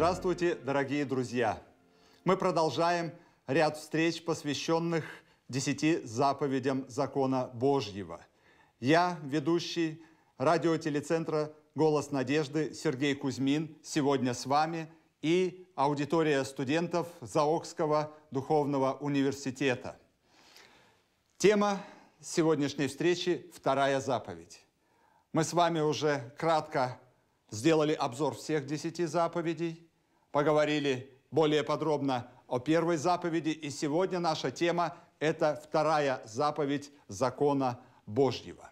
Здравствуйте, дорогие друзья! Мы продолжаем ряд встреч, посвященных десяти заповедям закона Божьего. Я, ведущий радиотелецентра «Голос надежды» Сергей Кузьмин, сегодня с вами и аудитория студентов Заокского духовного университета. Тема сегодняшней встречи – вторая заповедь. Мы с вами уже кратко сделали обзор всех десяти заповедей поговорили более подробно о первой заповеди, и сегодня наша тема – это вторая заповедь закона Божьего.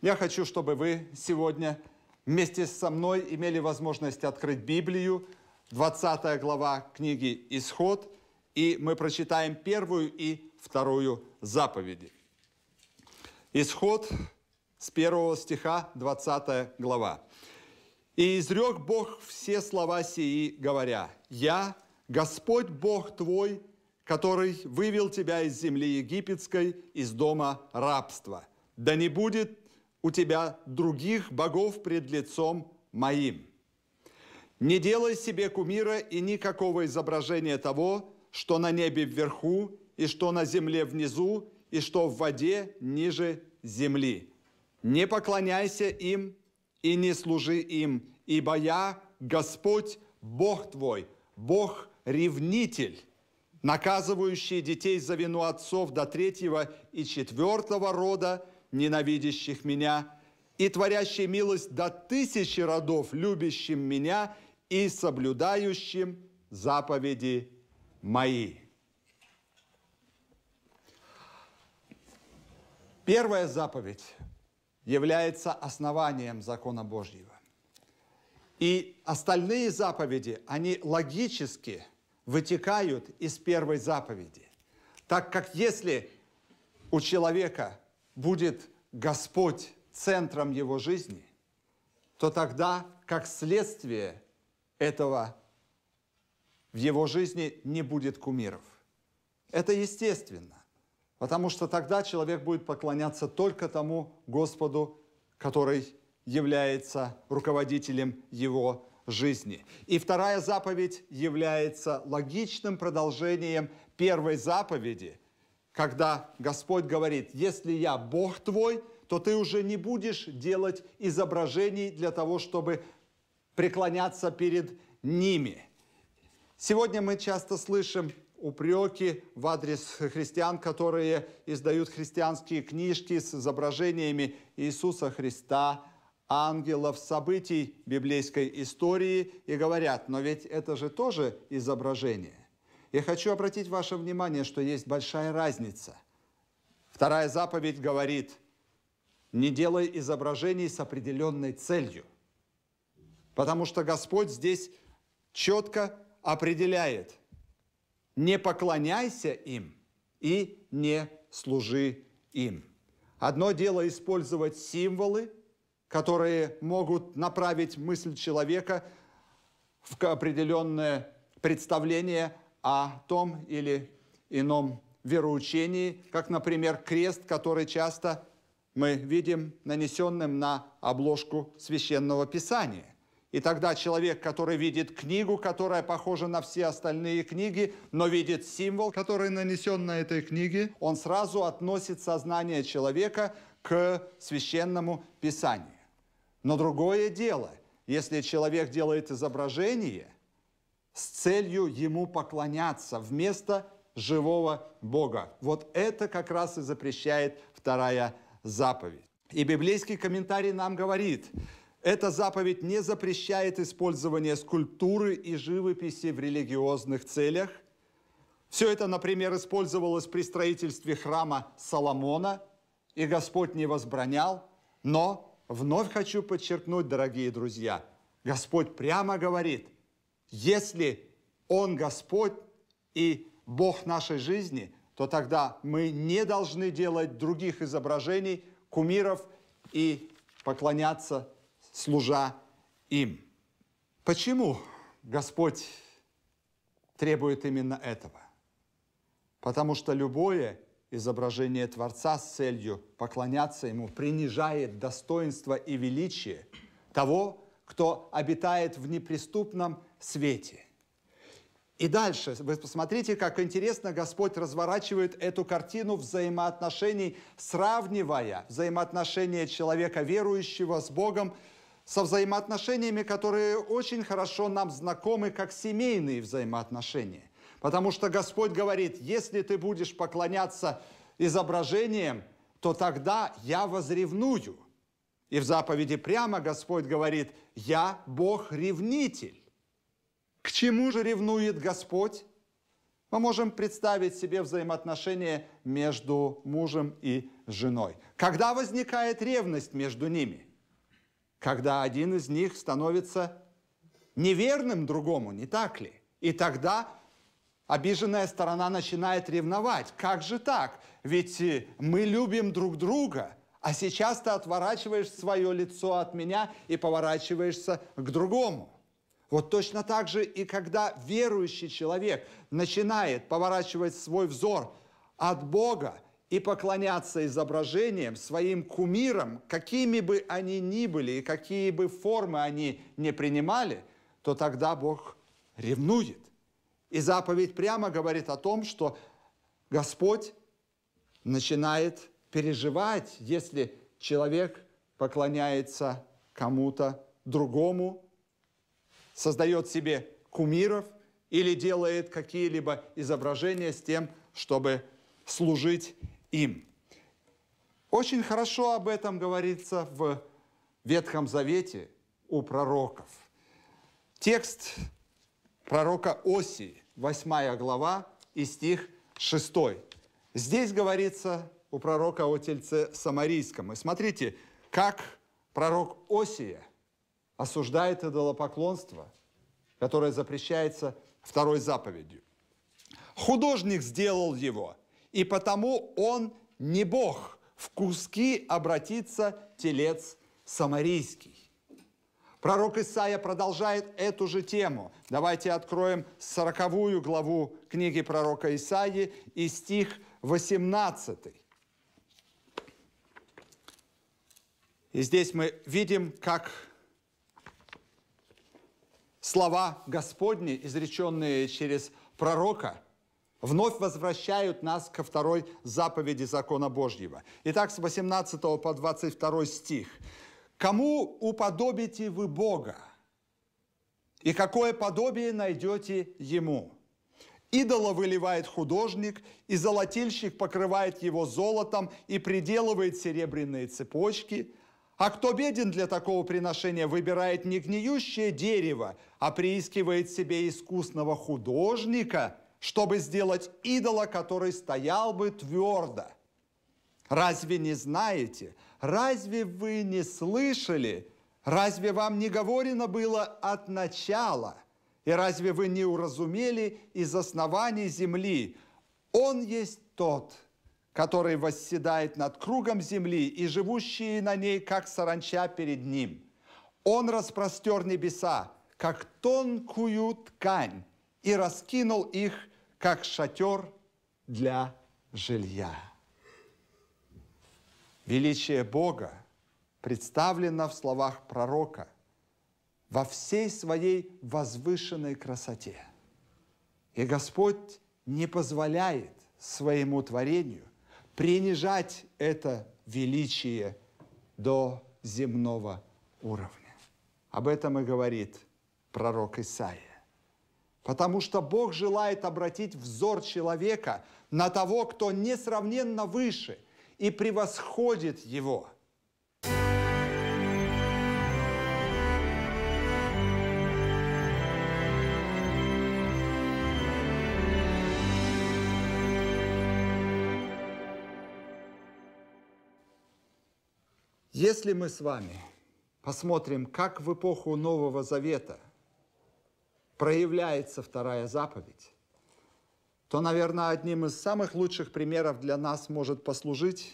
Я хочу, чтобы вы сегодня вместе со мной имели возможность открыть Библию, 20 глава книги «Исход», и мы прочитаем первую и вторую заповеди. Исход с первого стиха, 20 глава. И изрек Бог все слова сии, говоря, «Я, Господь Бог твой, который вывел тебя из земли египетской, из дома рабства. Да не будет у тебя других богов пред лицом моим. Не делай себе кумира и никакого изображения того, что на небе вверху, и что на земле внизу, и что в воде ниже земли. Не поклоняйся им, и не служи им, ибо я, Господь, Бог твой, Бог ревнитель, наказывающий детей за вину отцов до третьего и четвертого рода, ненавидящих меня, и творящий милость до тысячи родов, любящим меня и соблюдающим заповеди мои. Первая заповедь является основанием закона Божьего. И остальные заповеди, они логически вытекают из первой заповеди. Так как если у человека будет Господь центром его жизни, то тогда, как следствие этого, в его жизни не будет кумиров. Это естественно. Потому что тогда человек будет поклоняться только тому Господу, который является руководителем его жизни. И вторая заповедь является логичным продолжением первой заповеди, когда Господь говорит, если я Бог твой, то ты уже не будешь делать изображений для того, чтобы преклоняться перед ними. Сегодня мы часто слышим упреки в адрес христиан, которые издают христианские книжки с изображениями Иисуса Христа, ангелов, событий библейской истории и говорят, но ведь это же тоже изображение. Я хочу обратить ваше внимание, что есть большая разница. Вторая заповедь говорит, не делай изображений с определенной целью. Потому что Господь здесь четко определяет – не поклоняйся им и не служи им. Одно дело использовать символы, которые могут направить мысль человека в определенное представление о том или ином вероучении, как, например, крест, который часто мы видим нанесенным на обложку священного писания. И тогда человек, который видит книгу, которая похожа на все остальные книги, но видит символ, который нанесен на этой книге, он сразу относит сознание человека к священному писанию. Но другое дело, если человек делает изображение с целью ему поклоняться вместо живого Бога. Вот это как раз и запрещает вторая заповедь. И библейский комментарий нам говорит – эта заповедь не запрещает использование скульптуры и живописи в религиозных целях. Все это, например, использовалось при строительстве храма Соломона, и Господь не возбранял. Но вновь хочу подчеркнуть, дорогие друзья, Господь прямо говорит, если Он Господь и Бог нашей жизни, то тогда мы не должны делать других изображений, кумиров и поклоняться служа им. Почему Господь требует именно этого? Потому что любое изображение Творца с целью поклоняться Ему принижает достоинство и величие того, кто обитает в неприступном свете. И дальше, вы посмотрите, как интересно Господь разворачивает эту картину взаимоотношений, сравнивая взаимоотношения человека верующего с Богом, со взаимоотношениями, которые очень хорошо нам знакомы, как семейные взаимоотношения. Потому что Господь говорит, если ты будешь поклоняться изображениям, то тогда я возревную. И в заповеди прямо Господь говорит, я Бог-ревнитель. К чему же ревнует Господь? Мы можем представить себе взаимоотношения между мужем и женой. Когда возникает ревность между ними – когда один из них становится неверным другому, не так ли? И тогда обиженная сторона начинает ревновать. Как же так? Ведь э, мы любим друг друга, а сейчас ты отворачиваешь свое лицо от меня и поворачиваешься к другому. Вот точно так же и когда верующий человек начинает поворачивать свой взор от Бога и поклоняться изображениям, своим кумирам, какими бы они ни были и какие бы формы они не принимали, то тогда Бог ревнует. И заповедь прямо говорит о том, что Господь начинает переживать, если человек поклоняется кому-то другому, создает себе кумиров или делает какие-либо изображения с тем, чтобы служить им. Очень хорошо об этом говорится в Ветхом Завете у пророков. Текст пророка Оси, 8 глава и стих 6. Здесь говорится у пророка о тельце самарийском. И смотрите, как пророк Осия осуждает идолопоклонство, которое запрещается второй заповедью. Художник сделал его – и потому он не Бог. В куски обратится телец самарийский. Пророк Исаия продолжает эту же тему. Давайте откроем сороковую главу книги пророка Исаии и стих 18. И здесь мы видим, как слова Господни, изреченные через пророка, вновь возвращают нас ко второй заповеди закона Божьего. Итак, с 18 по 22 стих. «Кому уподобите вы Бога, и какое подобие найдете Ему?» Идола выливает художник, и золотильщик покрывает его золотом и приделывает серебряные цепочки. А кто беден для такого приношения, выбирает не гниющее дерево, а приискивает себе искусного художника – чтобы сделать идола, который стоял бы твердо. Разве не знаете, разве вы не слышали, разве вам не говорено было от начала, и разве вы не уразумели из оснований земли, он есть тот, который восседает над кругом земли и живущие на ней, как саранча перед ним. Он распростер небеса, как тонкую ткань, и раскинул их как шатер для жилья. Величие Бога представлено в словах пророка во всей своей возвышенной красоте. И Господь не позволяет своему творению принижать это величие до земного уровня. Об этом и говорит пророк Исаия. Потому что Бог желает обратить взор человека на того, кто несравненно выше и превосходит его. Если мы с вами посмотрим, как в эпоху Нового Завета – проявляется вторая заповедь, то, наверное, одним из самых лучших примеров для нас может послужить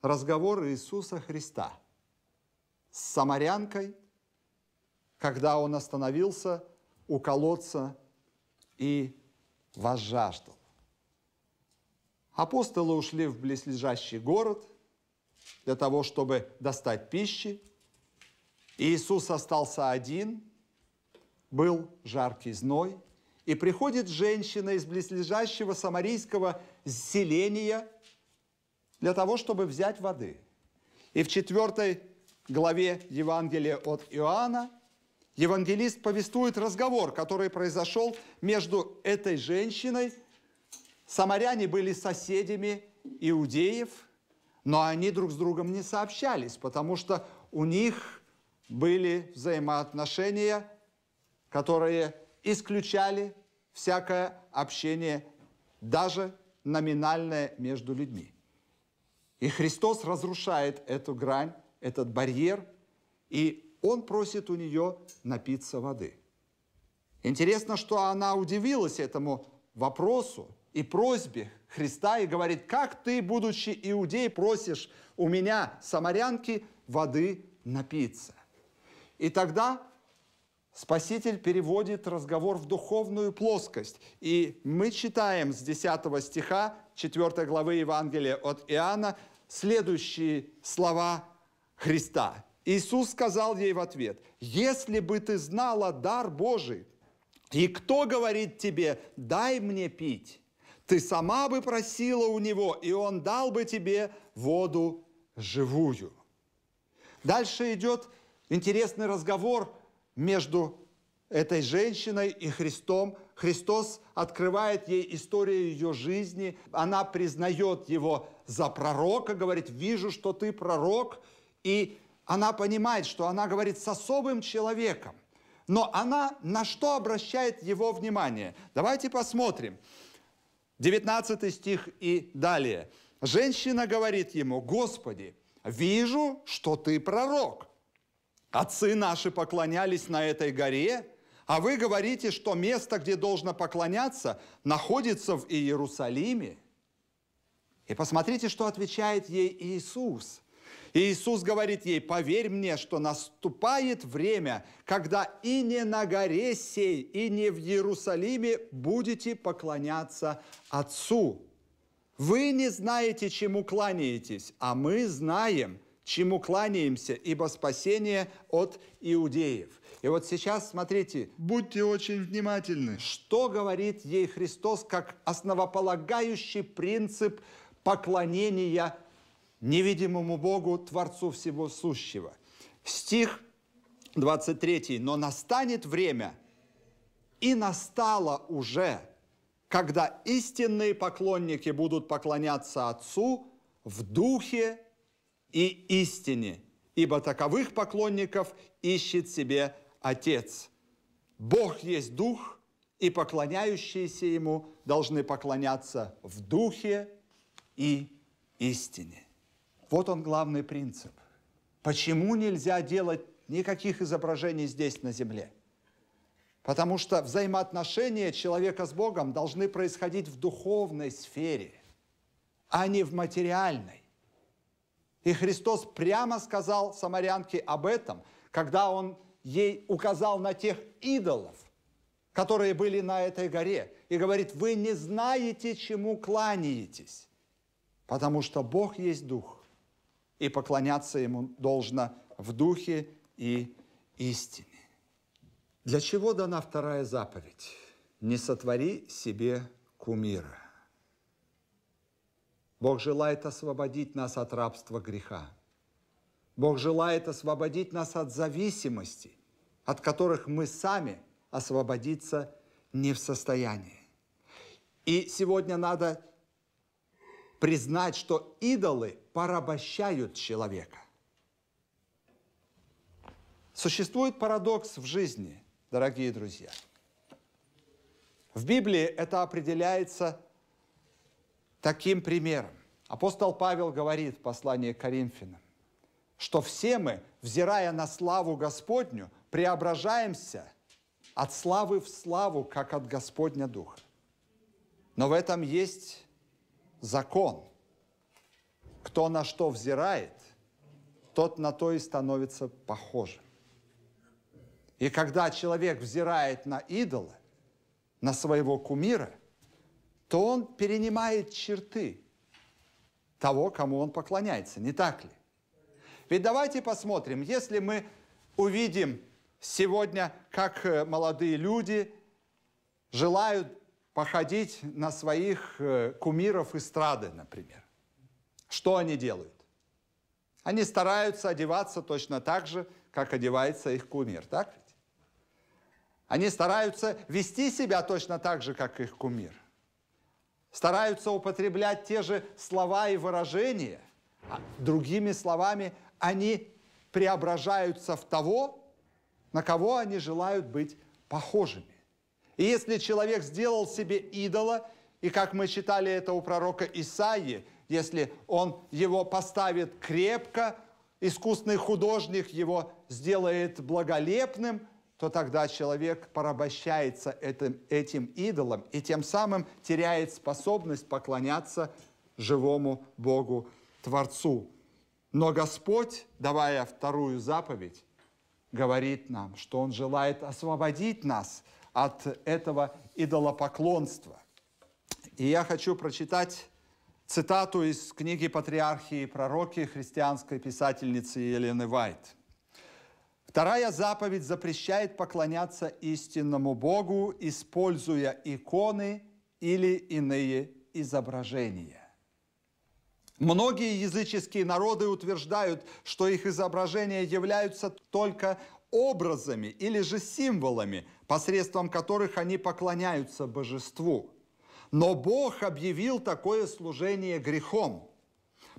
разговор Иисуса Христа с самарянкой, когда он остановился у колодца и возжаждал. Апостолы ушли в близлежащий город для того, чтобы достать пищи. Иисус остался один – был жаркий зной, и приходит женщина из близлежащего самарийского селения для того, чтобы взять воды. И в четвертой главе Евангелия от Иоанна евангелист повествует разговор, который произошел между этой женщиной. Самаряне были соседями иудеев, но они друг с другом не сообщались, потому что у них были взаимоотношения которые исключали всякое общение, даже номинальное между людьми. И Христос разрушает эту грань, этот барьер, и Он просит у нее напиться воды. Интересно, что она удивилась этому вопросу и просьбе Христа и говорит, как ты, будучи иудей, просишь у меня, самарянки, воды напиться. И тогда Спаситель переводит разговор в духовную плоскость. И мы читаем с 10 стиха 4 главы Евангелия от Иоанна следующие слова Христа. Иисус сказал ей в ответ, «Если бы ты знала дар Божий, и кто говорит тебе, дай мне пить, ты сама бы просила у него, и он дал бы тебе воду живую». Дальше идет интересный разговор – между этой женщиной и Христом. Христос открывает ей историю ее жизни. Она признает его за пророка, говорит, вижу, что ты пророк. И она понимает, что она говорит с особым человеком. Но она на что обращает его внимание? Давайте посмотрим. 19 стих и далее. Женщина говорит ему, «Господи, вижу, что ты пророк». Отцы наши поклонялись на этой горе, а вы говорите, что место, где должно поклоняться, находится в Иерусалиме. И посмотрите, что отвечает ей Иисус. Иисус говорит ей, поверь мне, что наступает время, когда и не на горе сей, и не в Иерусалиме будете поклоняться Отцу. Вы не знаете, чему кланяетесь, а мы знаем, чему кланяемся, ибо спасение от иудеев. И вот сейчас смотрите. Будьте очень внимательны. Что говорит ей Христос как основополагающий принцип поклонения невидимому Богу, Творцу Всего Сущего. Стих 23. «Но настанет время, и настало уже, когда истинные поклонники будут поклоняться Отцу в духе и истине, ибо таковых поклонников ищет себе Отец. Бог есть Дух, и поклоняющиеся Ему должны поклоняться в Духе и истине. Вот он главный принцип. Почему нельзя делать никаких изображений здесь, на земле? Потому что взаимоотношения человека с Богом должны происходить в духовной сфере, а не в материальной. И Христос прямо сказал самарянке об этом, когда Он ей указал на тех идолов, которые были на этой горе, и говорит, вы не знаете, чему кланяетесь, потому что Бог есть Дух, и поклоняться Ему должно в Духе и истине. Для чего дана вторая заповедь? Не сотвори себе кумира. Бог желает освободить нас от рабства греха. Бог желает освободить нас от зависимости, от которых мы сами освободиться не в состоянии. И сегодня надо признать, что идолы порабощают человека. Существует парадокс в жизни, дорогие друзья. В Библии это определяется таким примером. Апостол Павел говорит в послании к Коринфянам, что все мы, взирая на славу Господню, преображаемся от славы в славу, как от Господня Духа. Но в этом есть закон. Кто на что взирает, тот на то и становится похожим. И когда человек взирает на идола, на своего кумира – то он перенимает черты того, кому он поклоняется, не так ли? Ведь давайте посмотрим, если мы увидим сегодня, как э, молодые люди желают походить на своих э, кумиров эстрады, например. Что они делают? Они стараются одеваться точно так же, как одевается их кумир, так ведь? Они стараются вести себя точно так же, как их кумир стараются употреблять те же слова и выражения, а другими словами, они преображаются в того, на кого они желают быть похожими. И если человек сделал себе идола, и как мы читали это у пророка Исаии, если он его поставит крепко, искусный художник его сделает благолепным – то тогда человек порабощается этим, этим идолом и тем самым теряет способность поклоняться живому Богу Творцу. Но Господь, давая вторую заповедь, говорит нам, что Он желает освободить нас от этого идолопоклонства. И я хочу прочитать цитату из книги «Патриархии и пророки» христианской писательницы Елены Вайт – Вторая заповедь запрещает поклоняться истинному Богу, используя иконы или иные изображения. Многие языческие народы утверждают, что их изображения являются только образами или же символами, посредством которых они поклоняются божеству. Но Бог объявил такое служение грехом –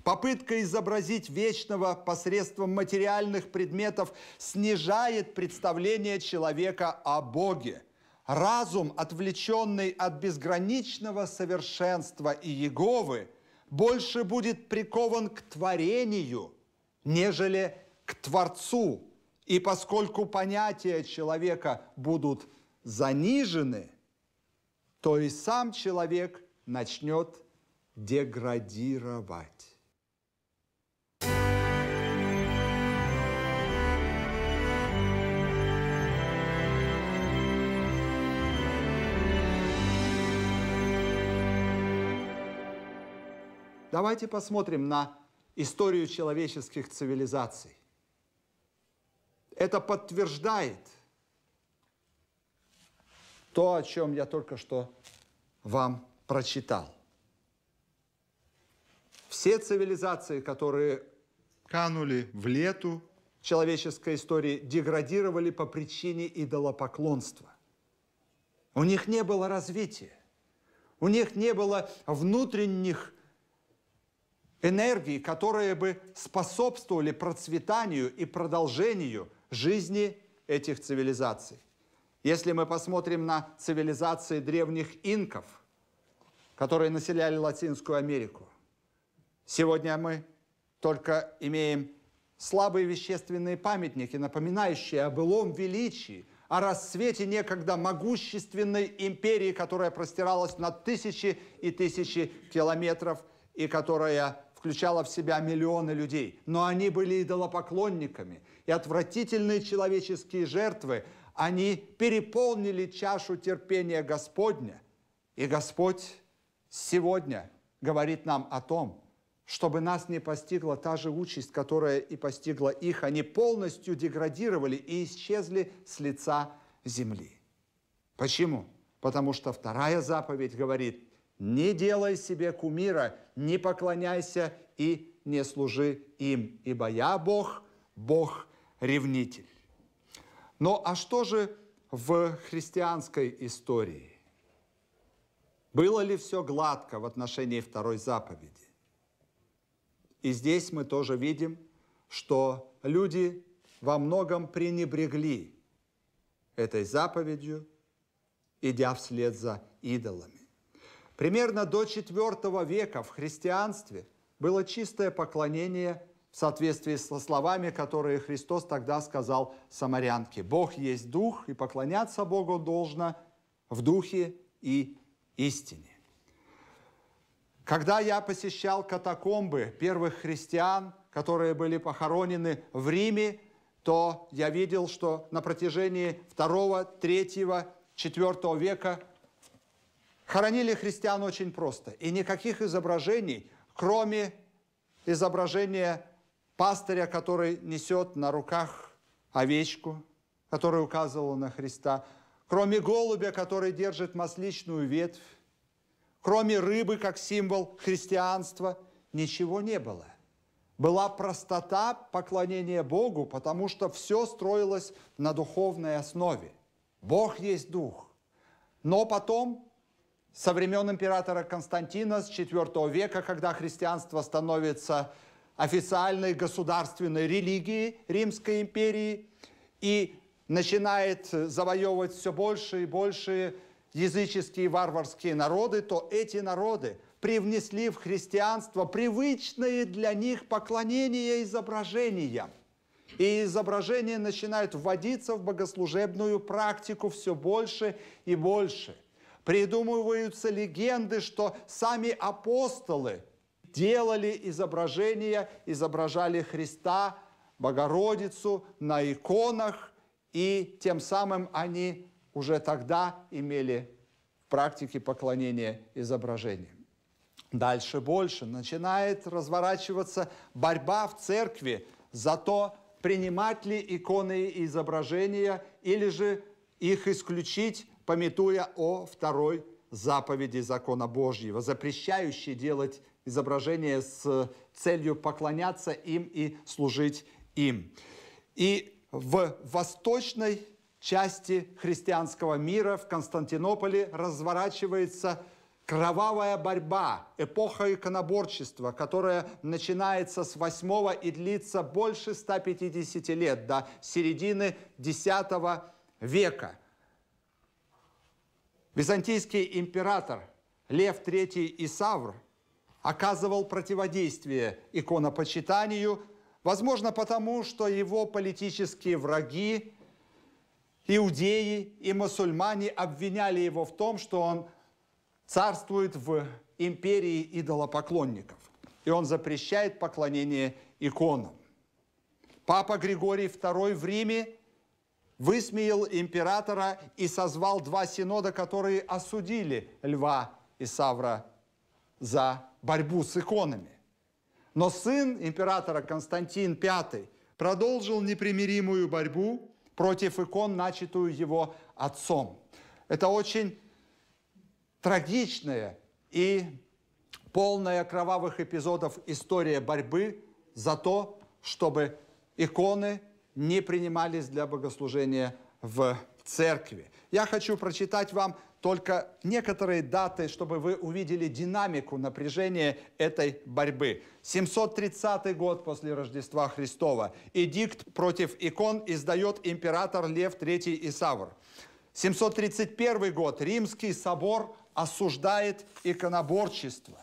Попытка изобразить вечного посредством материальных предметов снижает представление человека о Боге. Разум, отвлеченный от безграничного совершенства и Еговы, больше будет прикован к творению, нежели к Творцу. И поскольку понятия человека будут занижены, то и сам человек начнет деградировать. Давайте посмотрим на историю человеческих цивилизаций. Это подтверждает то, о чем я только что вам прочитал. Все цивилизации, которые канули в лету человеческой истории, деградировали по причине идолопоклонства. У них не было развития, у них не было внутренних энергии, которые бы способствовали процветанию и продолжению жизни этих цивилизаций. Если мы посмотрим на цивилизации древних инков, которые населяли Латинскую Америку, сегодня мы только имеем слабые вещественные памятники, напоминающие о былом величии, о расцвете некогда могущественной империи, которая простиралась на тысячи и тысячи километров и которая включала в себя миллионы людей, но они были идолопоклонниками, и отвратительные человеческие жертвы, они переполнили чашу терпения Господня. И Господь сегодня говорит нам о том, чтобы нас не постигла та же участь, которая и постигла их. Они полностью деградировали и исчезли с лица земли. Почему? Потому что вторая заповедь говорит, не делай себе кумира, не поклоняйся и не служи им, ибо я Бог, Бог ревнитель. Но а что же в христианской истории? Было ли все гладко в отношении второй заповеди? И здесь мы тоже видим, что люди во многом пренебрегли этой заповедью, идя вслед за идолами. Примерно до IV века в христианстве было чистое поклонение в соответствии со словами, которые Христос тогда сказал самарянке. «Бог есть Дух, и поклоняться Богу должно в Духе и истине». Когда я посещал катакомбы первых христиан, которые были похоронены в Риме, то я видел, что на протяжении 2, 3, 4 века Хоронили христиан очень просто. И никаких изображений, кроме изображения пастыря, который несет на руках овечку, которая указывала на Христа, кроме голубя, который держит масличную ветвь, кроме рыбы как символ христианства, ничего не было. Была простота поклонения Богу, потому что все строилось на духовной основе. Бог есть Дух. Но потом со времен императора Константина с IV века, когда христианство становится официальной государственной религией Римской империи и начинает завоевывать все больше и больше языческие варварские народы, то эти народы привнесли в христианство привычные для них поклонения изображения, И изображения начинают вводиться в богослужебную практику все больше и больше – Придумываются легенды, что сами апостолы делали изображения, изображали Христа, Богородицу на иконах, и тем самым они уже тогда имели в практике поклонения изображениям. Дальше больше. Начинает разворачиваться борьба в церкви за то, принимать ли иконы и изображения, или же их исключить пометуя о второй заповеди закона Божьего, запрещающей делать изображения с целью поклоняться им и служить им. И в восточной части христианского мира в Константинополе разворачивается кровавая борьба, эпоха иконоборчества, которая начинается с 8 и длится больше 150 лет, до середины X века – Византийский император Лев III Исавр оказывал противодействие иконопочитанию, возможно, потому что его политические враги, иудеи и мусульмане обвиняли его в том, что он царствует в империи идолопоклонников, и он запрещает поклонение иконам. Папа Григорий II в Риме – высмеял императора и созвал два синода, которые осудили льва и Савра за борьбу с иконами. Но сын императора Константин V продолжил непримиримую борьбу против икон, начатую его отцом. Это очень трагичная и полная кровавых эпизодов история борьбы за то, чтобы иконы не принимались для богослужения в церкви. Я хочу прочитать вам только некоторые даты, чтобы вы увидели динамику напряжения этой борьбы. 730 год после Рождества Христова. Эдикт против икон издает император Лев III Исавр. 731 год. Римский собор осуждает иконоборчество.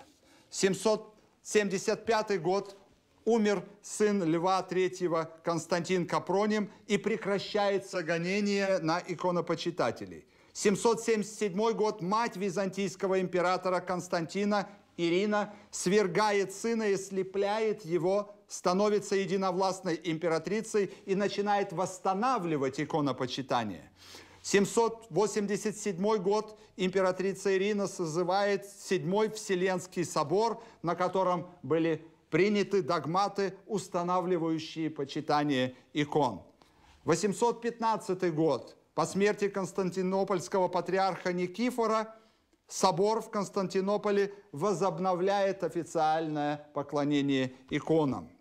775 год умер сын Льва III Константин Капроним, и прекращается гонение на иконопочитателей. 777 год мать византийского императора Константина Ирина свергает сына и слепляет его, становится единовластной императрицей и начинает восстанавливать иконопочитание. 787 год императрица Ирина созывает Седьмой Вселенский собор, на котором были приняты догматы, устанавливающие почитание икон. 815 год. По смерти константинопольского патриарха Никифора собор в Константинополе возобновляет официальное поклонение иконам.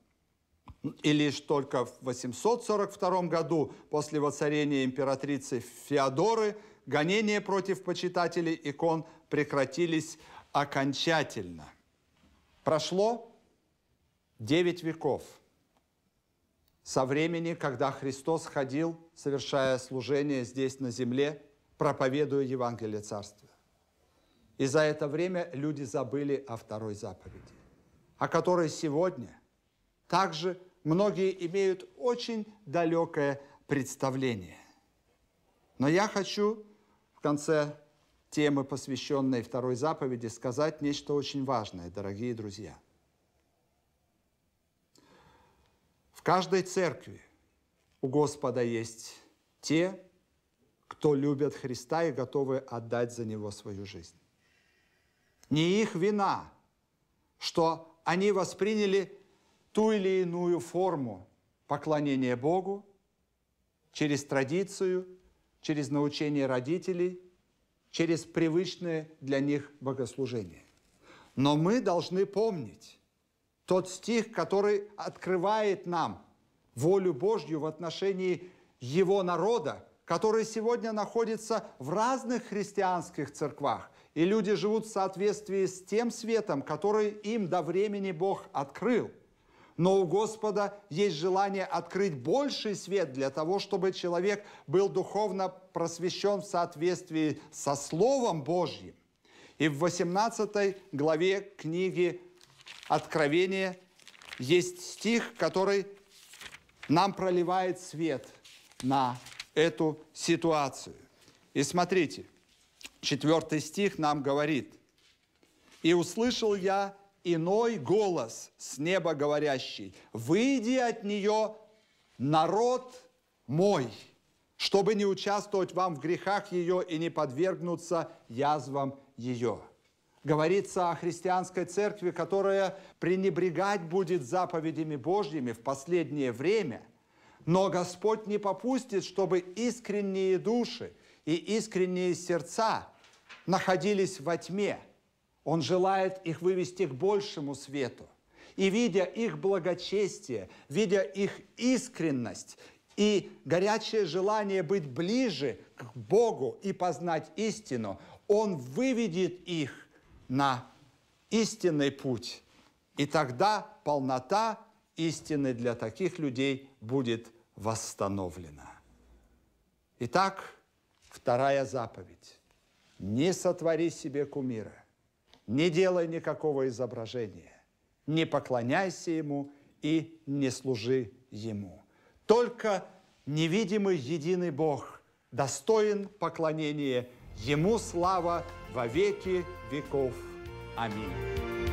И лишь только в 842 году, после воцарения императрицы Феодоры, гонения против почитателей икон прекратились окончательно. Прошло Девять веков со времени, когда Христос ходил, совершая служение здесь на земле, проповедуя Евангелие Царствия. И за это время люди забыли о второй заповеди, о которой сегодня также многие имеют очень далекое представление. Но я хочу в конце темы, посвященной второй заповеди, сказать нечто очень важное, дорогие друзья. В каждой церкви у Господа есть те, кто любят Христа и готовы отдать за Него свою жизнь. Не их вина, что они восприняли ту или иную форму поклонения Богу через традицию, через научение родителей, через привычное для них богослужение. Но мы должны помнить, тот стих, который открывает нам волю Божью в отношении Его народа, который сегодня находится в разных христианских церквах. И люди живут в соответствии с тем светом, который им до времени Бог открыл. Но у Господа есть желание открыть больший свет для того, чтобы человек был духовно просвещен в соответствии со Словом Божьим. И в 18 главе книги Откровения есть стих, который нам проливает свет на эту ситуацию. И смотрите, четвертый стих нам говорит, «И услышал я иной голос с неба говорящий, «Выйди от нее, народ мой, чтобы не участвовать вам в грехах ее и не подвергнуться язвам ее». Говорится о христианской церкви, которая пренебрегать будет заповедями Божьими в последнее время. Но Господь не попустит, чтобы искренние души и искренние сердца находились во тьме. Он желает их вывести к большему свету. И видя их благочестие, видя их искренность и горячее желание быть ближе к Богу и познать истину, Он выведет их – на истинный путь. И тогда полнота истины для таких людей будет восстановлена. Итак, вторая заповедь. Не сотвори себе кумира, не делай никакого изображения, не поклоняйся ему и не служи ему. Только невидимый единый Бог достоин поклонения – Ему слава во веки веков. Аминь.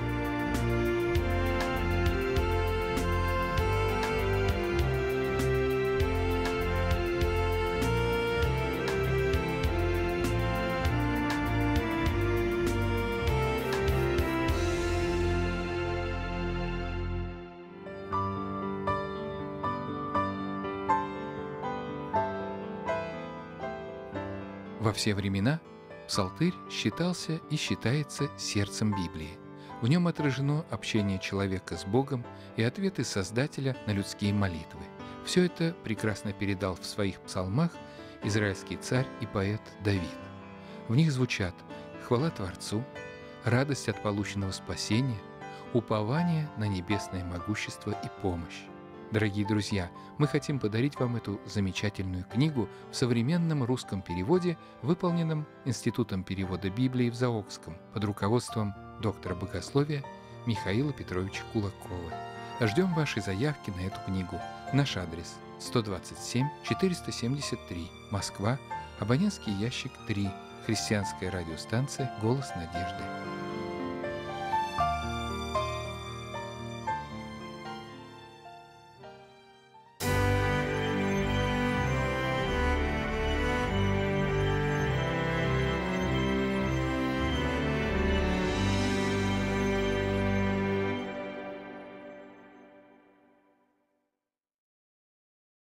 все времена псалтырь считался и считается сердцем Библии. В нем отражено общение человека с Богом и ответы Создателя на людские молитвы. Все это прекрасно передал в своих псалмах израильский царь и поэт Давид. В них звучат хвала Творцу, радость от полученного спасения, упование на небесное могущество и помощь. Дорогие друзья, мы хотим подарить вам эту замечательную книгу в современном русском переводе, выполненном Институтом перевода Библии в Заокском под руководством доктора богословия Михаила Петровича Кулакова. Ждем ваши заявки на эту книгу. Наш адрес 127 473 Москва, абонентский ящик 3, христианская радиостанция «Голос надежды».